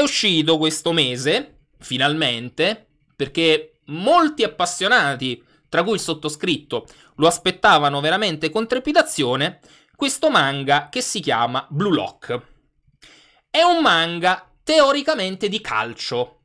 È uscito questo mese, finalmente, perché molti appassionati, tra cui il sottoscritto, lo aspettavano veramente con trepidazione, questo manga che si chiama Blue Lock. È un manga teoricamente di calcio,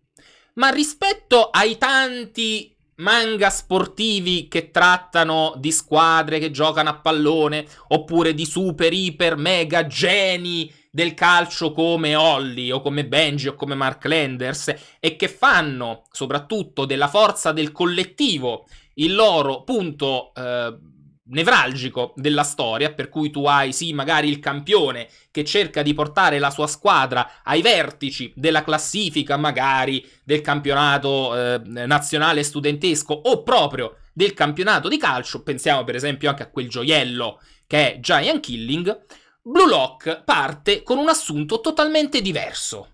ma rispetto ai tanti manga sportivi che trattano di squadre che giocano a pallone, oppure di super, iper, mega geni del calcio come Holly o come Benji o come Mark Landers e che fanno soprattutto della forza del collettivo il loro punto eh, nevralgico della storia, per cui tu hai sì magari il campione che cerca di portare la sua squadra ai vertici della classifica magari del campionato eh, nazionale studentesco o proprio del campionato di calcio, pensiamo per esempio anche a quel gioiello che è Giant Killing, Blue Lock parte con un assunto totalmente diverso.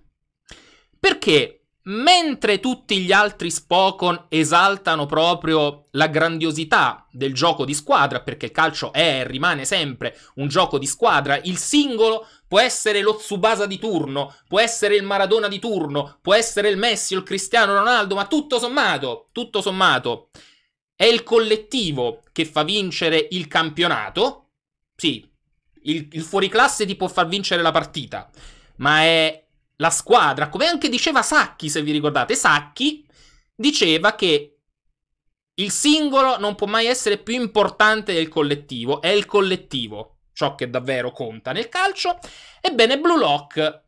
Perché mentre tutti gli altri Spokon esaltano proprio la grandiosità del gioco di squadra, perché il calcio è e rimane sempre un gioco di squadra, il singolo può essere lo Tsubasa di turno, può essere il Maradona di turno, può essere il Messi o il Cristiano Ronaldo, ma tutto sommato, tutto sommato, è il collettivo che fa vincere il campionato. Sì, il, il fuoriclasse ti può far vincere la partita, ma è la squadra. Come anche diceva Sacchi, se vi ricordate, Sacchi diceva che il singolo non può mai essere più importante del collettivo, è il collettivo ciò che davvero conta nel calcio. Ebbene, Blue Lock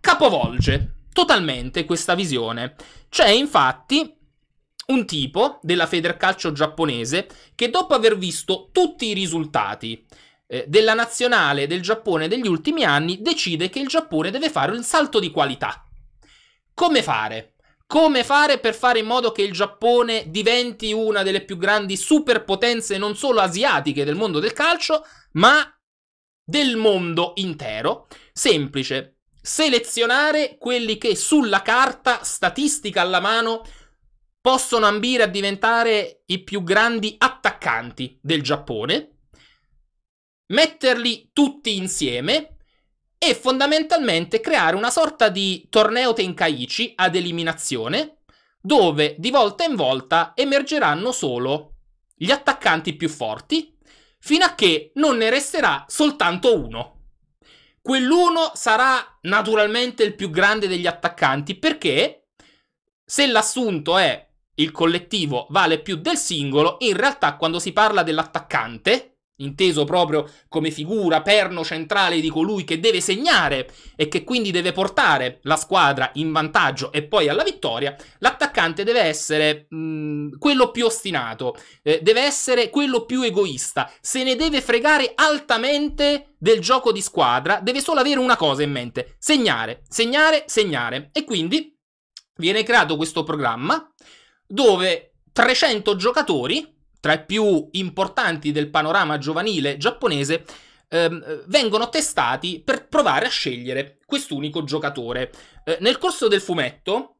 capovolge totalmente questa visione. C'è infatti un tipo della Federcalcio giapponese che dopo aver visto tutti i risultati eh, della nazionale del Giappone degli ultimi anni decide che il Giappone deve fare un salto di qualità. Come fare? Come fare per fare in modo che il Giappone diventi una delle più grandi superpotenze non solo asiatiche del mondo del calcio, ma del mondo intero? Semplice, selezionare quelli che sulla carta, statistica alla mano, possono ambire a diventare i più grandi attaccanti del Giappone metterli tutti insieme e fondamentalmente creare una sorta di torneo Tenkaichi ad eliminazione dove di volta in volta emergeranno solo gli attaccanti più forti fino a che non ne resterà soltanto uno. Quell'uno sarà naturalmente il più grande degli attaccanti perché se l'assunto è il collettivo vale più del singolo, in realtà quando si parla dell'attaccante inteso proprio come figura perno centrale di colui che deve segnare e che quindi deve portare la squadra in vantaggio e poi alla vittoria, l'attaccante deve essere mh, quello più ostinato, eh, deve essere quello più egoista, se ne deve fregare altamente del gioco di squadra, deve solo avere una cosa in mente, segnare, segnare, segnare. E quindi viene creato questo programma dove 300 giocatori tra i più importanti del panorama giovanile giapponese, ehm, vengono testati per provare a scegliere quest'unico giocatore. Eh, nel corso del fumetto,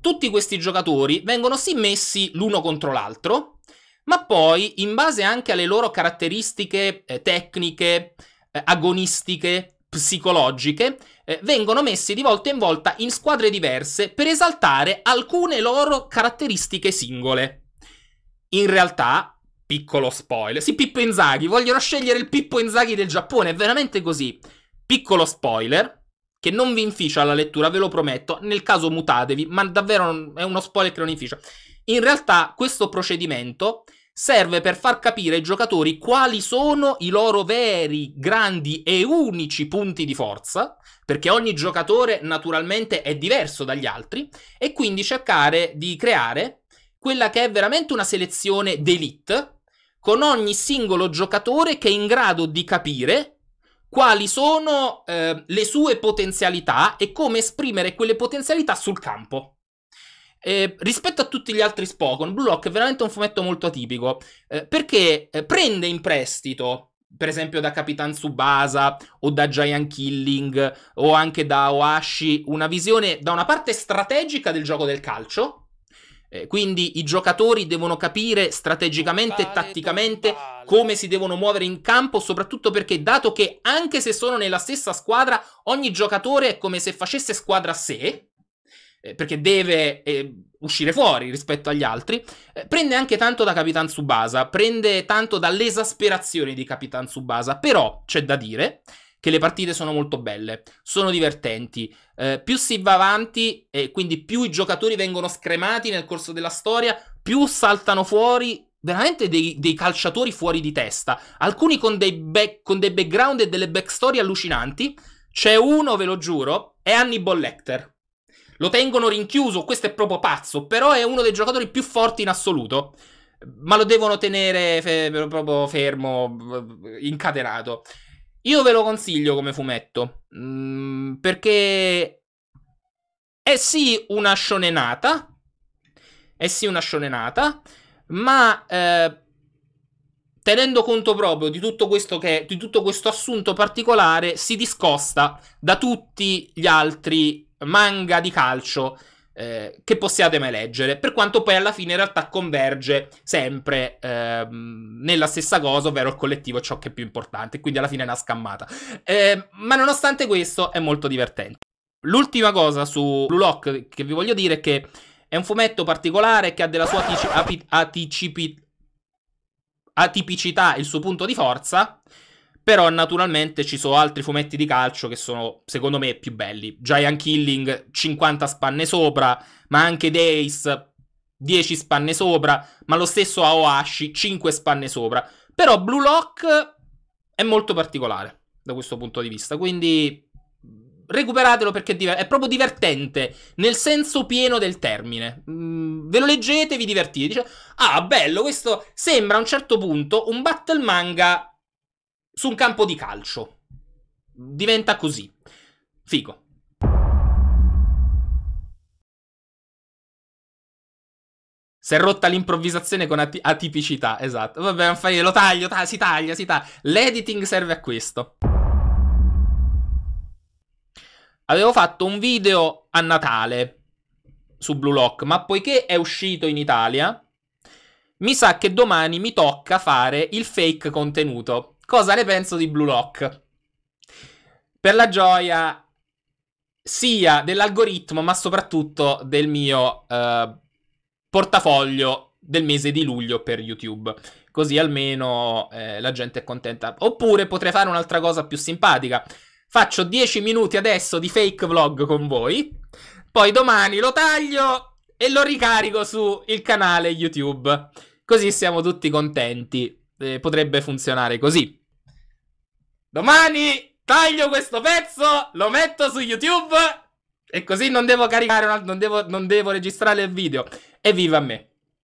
tutti questi giocatori vengono sì messi l'uno contro l'altro, ma poi, in base anche alle loro caratteristiche eh, tecniche, eh, agonistiche, psicologiche, eh, vengono messi di volta in volta in squadre diverse per esaltare alcune loro caratteristiche singole in realtà, piccolo spoiler, sì, Pippo Inzaghi, vogliono scegliere il Pippo Inzaghi del Giappone, è veramente così. Piccolo spoiler, che non vi inficia la lettura, ve lo prometto, nel caso mutatevi, ma davvero è uno spoiler che non inficia. In realtà questo procedimento serve per far capire ai giocatori quali sono i loro veri, grandi e unici punti di forza, perché ogni giocatore naturalmente è diverso dagli altri, e quindi cercare di creare quella che è veramente una selezione d'elite, con ogni singolo giocatore che è in grado di capire quali sono eh, le sue potenzialità e come esprimere quelle potenzialità sul campo. Eh, rispetto a tutti gli altri Spokon, Blue Lock è veramente un fumetto molto atipico eh, perché eh, prende in prestito, per esempio, da Capitan Tsubasa o da Giant Killing o anche da Oashi, una visione da una parte strategica del gioco del calcio eh, quindi i giocatori devono capire strategicamente e tatticamente come si devono muovere in campo, soprattutto perché dato che anche se sono nella stessa squadra, ogni giocatore è come se facesse squadra a sé, eh, perché deve eh, uscire fuori rispetto agli altri, eh, prende anche tanto da Capitan Subasa, prende tanto dall'esasperazione di Capitan Subasa, però c'è da dire che le partite sono molto belle, sono divertenti. Eh, più si va avanti e quindi più i giocatori vengono scremati nel corso della storia, più saltano fuori veramente dei, dei calciatori fuori di testa, alcuni con dei, back, con dei background e delle backstory allucinanti. C'è uno, ve lo giuro, è Hannibal Lecter. Lo tengono rinchiuso, questo è proprio pazzo, però è uno dei giocatori più forti in assoluto ma lo devono tenere fe- proprio fermo, incatenato. Io ve lo consiglio come fumetto, mm, perché è sì una shonenata, è sì una shonenata, ma eh, tenendo conto proprio di tutto, che, di tutto questo assunto particolare, si discosta da tutti gli altri manga di calcio eh, che possiate mai leggere, per quanto poi alla fine in realtà converge sempre ehm, nella stessa cosa, ovvero il collettivo è ciò che è più importante, quindi alla fine è una scammata. Eh, ma nonostante questo è molto divertente. L'ultima cosa su Blue Lock che vi voglio dire è che è un fumetto particolare che ha della sua atici- api- aticipi- atipicità il suo punto di forza, però naturalmente ci sono altri fumetti di calcio che sono, secondo me, più belli. Giant Killing, 50 spanne sopra, ma anche Days, 10 spanne sopra, ma lo stesso Aoashi, 5 spanne sopra. Però Blue Lock è molto particolare da questo punto di vista, quindi recuperatelo perché è proprio divertente, nel senso pieno del termine. Mm, ve lo leggete vi divertite. Dice, ah, bello, questo sembra a un certo punto un battle manga su un campo di calcio. Diventa così. Figo. Si è rotta l'improvvisazione con at- atipicità, esatto. Vabbè, non fai, lo taglio, ta- si taglia, si taglia. L'editing serve a questo. Avevo fatto un video a Natale su Blue Lock, ma poiché è uscito in Italia, mi sa che domani mi tocca fare il fake contenuto. Cosa ne penso di Blue Lock? Per la gioia sia dell'algoritmo, ma soprattutto del mio eh, portafoglio del mese di luglio per YouTube. Così almeno eh, la gente è contenta. Oppure potrei fare un'altra cosa più simpatica. Faccio 10 minuti adesso di fake vlog con voi. Poi domani lo taglio e lo ricarico su il canale YouTube. Così siamo tutti contenti. Eh, potrebbe funzionare così. Domani taglio questo pezzo, lo metto su YouTube e così non devo caricare, non devo, non devo registrare il video. Evviva me!